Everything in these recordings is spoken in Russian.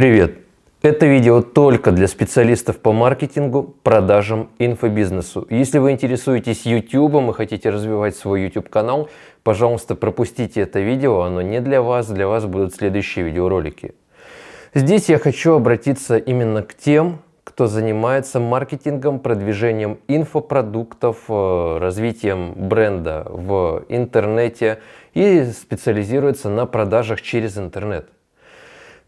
Привет! Это видео только для специалистов по маркетингу, продажам инфобизнесу. Если вы интересуетесь YouTube и хотите развивать свой YouTube канал, пожалуйста, пропустите это видео, оно не для вас, для вас будут следующие видеоролики. Здесь я хочу обратиться именно к тем, кто занимается маркетингом, продвижением инфопродуктов, э, развитием бренда в интернете и специализируется на продажах через интернет.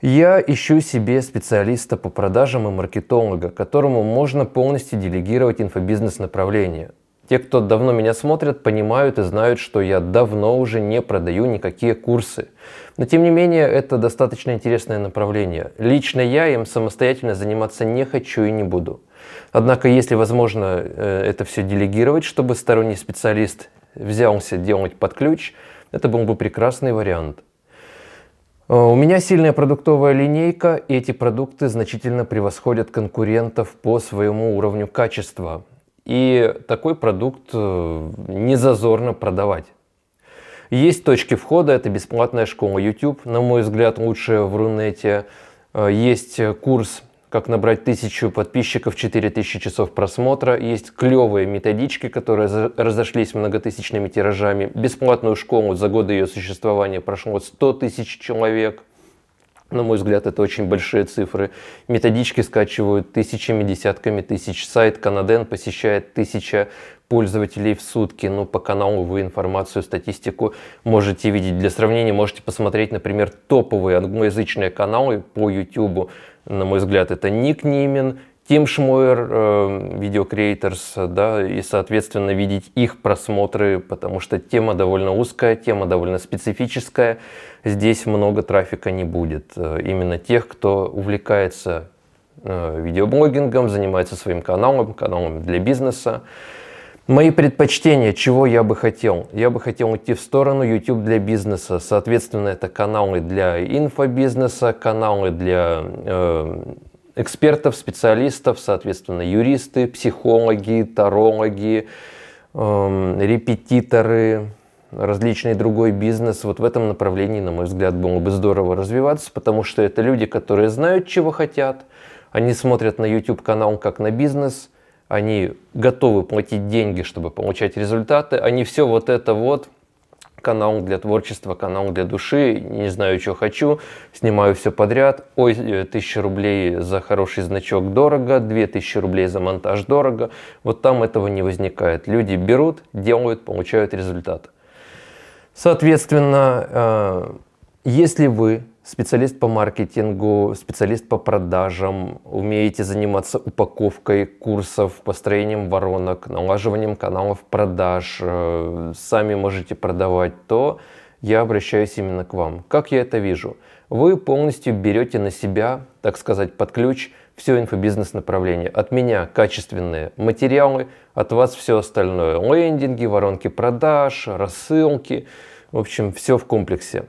Я ищу себе специалиста по продажам и маркетолога, которому можно полностью делегировать инфобизнес направление. Те, кто давно меня смотрят, понимают и знают, что я давно уже не продаю никакие курсы. Но тем не менее, это достаточно интересное направление. Лично я им самостоятельно заниматься не хочу и не буду. Однако, если возможно э, это все делегировать, чтобы сторонний специалист взялся делать под ключ, это был бы прекрасный вариант. Э, у меня сильная продуктовая линейка, и эти продукты значительно превосходят конкурентов по своему уровню качества. И такой продукт э, не зазорно продавать. Есть точки входа, это бесплатная школа YouTube, на мой взгляд, лучшая в Рунете. Э, есть курс как набрать тысячу подписчиков, 4000 часов просмотра. Есть клевые методички, которые разошлись многотысячными тиражами. Бесплатную школу за годы ее существования прошло 100 тысяч человек. На мой взгляд, это очень большие цифры. Методички скачивают тысячами, десятками тысяч. Сайт Канаден посещает тысяча пользователей в сутки. Ну, по каналу вы информацию, статистику можете видеть. Для сравнения можете посмотреть, например, топовые англоязычные каналы по YouTube. На мой взгляд, это Ник Нимин, Тим Шмойер, эм, видеокреаторс, да, и, соответственно, видеть их просмотры, потому что тема довольно узкая, тема довольно специфическая. Здесь много трафика не будет. Э, именно тех, кто увлекается э, видеоблогингом, занимается своим каналом, каналом для бизнеса. Мои предпочтения, чего я бы хотел? Я бы хотел уйти в сторону YouTube для бизнеса. Соответственно, это каналы для инфобизнеса, каналы для э, экспертов, специалистов, соответственно, юристы, психологи, тарологи, эм, репетиторы, различный другой бизнес. Вот в этом направлении, на мой взгляд, было бы здорово развиваться, потому что это люди, которые знают, чего хотят. Они смотрят на YouTube-канал как на бизнес. Они готовы платить деньги, чтобы получать результаты. Они все вот это вот канал для творчества, канал для души, не знаю, что хочу, снимаю все подряд, ой, 1000 э, рублей за хороший значок дорого, 2000 рублей за монтаж дорого, вот там этого не возникает. Люди берут, делают, получают результат. Соответственно, э, если вы специалист по маркетингу, специалист по продажам, умеете заниматься упаковкой курсов, построением воронок, налаживанием каналов продаж, э, сами можете продавать, то я обращаюсь именно к вам. Как я это вижу? Вы полностью берете на себя, так сказать, под ключ все инфобизнес направление. От меня качественные материалы, от вас все остальное. Лендинги, воронки продаж, рассылки, в общем, все в комплексе.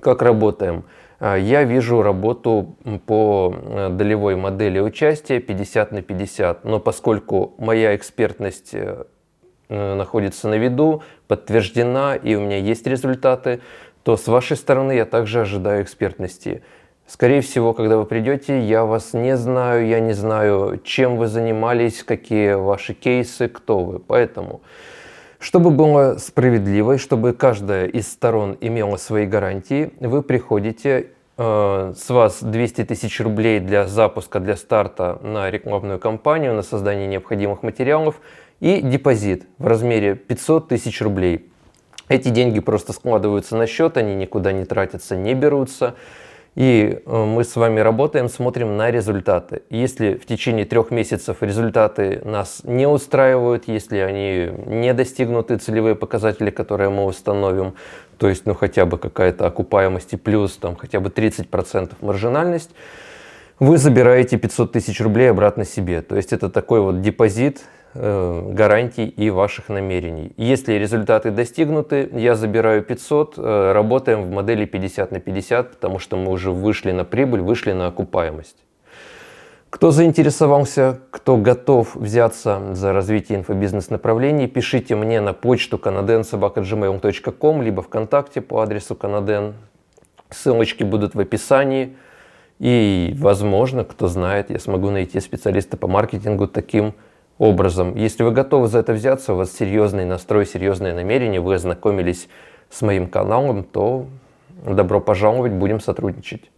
Как работаем? А, я вижу работу по э, долевой модели участия 50 на 50, но поскольку моя экспертность э, находится на виду, подтверждена и у меня есть результаты, то с вашей стороны я также ожидаю экспертности. Скорее всего, когда вы придете, я вас не знаю, я не знаю, чем вы занимались, какие ваши кейсы, кто вы. Поэтому чтобы было справедливо и чтобы каждая из сторон имела свои гарантии, вы приходите э, с вас 200 тысяч рублей для запуска, для старта на рекламную кампанию, на создание необходимых материалов и депозит в размере 500 тысяч рублей. Эти деньги просто складываются на счет, они никуда не тратятся, не берутся. И э, мы с вами работаем, смотрим на результаты. Если в течение трех месяцев результаты нас не устраивают, если они не достигнуты целевые показатели, которые мы установим, то есть ну, хотя бы какая-то окупаемость и плюс там, хотя бы 30% маржинальность, вы забираете 500 тысяч рублей обратно себе. То есть это такой вот депозит, Э, гарантий и ваших намерений. Если результаты достигнуты, я забираю 500, э, работаем в модели 50 на 50, потому что мы уже вышли на прибыль, вышли на окупаемость. Кто заинтересовался, кто готов взяться за развитие инфобизнес направлений, пишите мне на почту kanadensobaka.gmail.com либо ВКонтакте по адресу канаден. Ссылочки будут в описании. И, возможно, кто знает, я смогу найти специалиста по маркетингу таким образом. Если вы готовы за это взяться, у вас серьезный настрой, серьезное намерение, вы ознакомились с моим каналом, то добро пожаловать, будем сотрудничать.